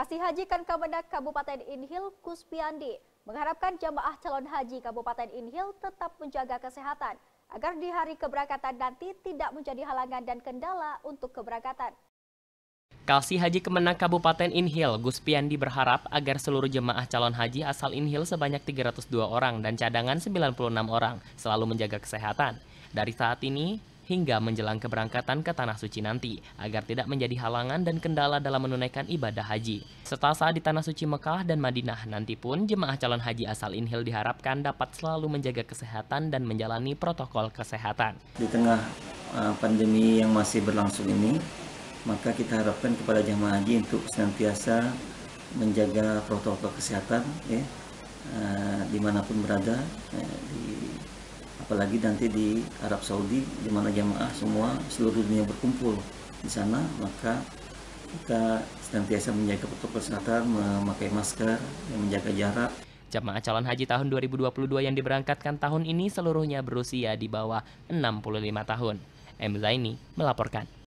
Kasih Haji kan Kemenak Kabupaten Inhil Kuspiandi mengharapkan jamaah calon haji Kabupaten Inhil tetap menjaga kesehatan agar di hari keberangkatan nanti tidak menjadi halangan dan kendala untuk keberangkatan. Kasih Haji Kemenang Kabupaten Inhil, Gus Piandi berharap agar seluruh jemaah calon haji asal Inhil sebanyak 302 orang dan cadangan 96 orang selalu menjaga kesehatan. Dari saat ini, hingga menjelang keberangkatan ke Tanah Suci nanti, agar tidak menjadi halangan dan kendala dalam menunaikan ibadah haji. Setelah saat di Tanah Suci Mekah dan Madinah nanti pun, jemaah calon haji asal Inhil diharapkan dapat selalu menjaga kesehatan dan menjalani protokol kesehatan. Di tengah eh, pandemi yang masih berlangsung ini, maka kita harapkan kepada jemaah haji untuk senantiasa menjaga protokol kesehatan ya, eh, dimanapun berada, eh, di apalagi nanti di Arab Saudi di mana jamaah semua seluruh dunia berkumpul di sana maka kita senantiasa menjaga protokol kesehatan memakai masker menjaga jarak Jemaah calon haji tahun 2022 yang diberangkatkan tahun ini seluruhnya berusia di bawah 65 tahun. M. Zaini melaporkan.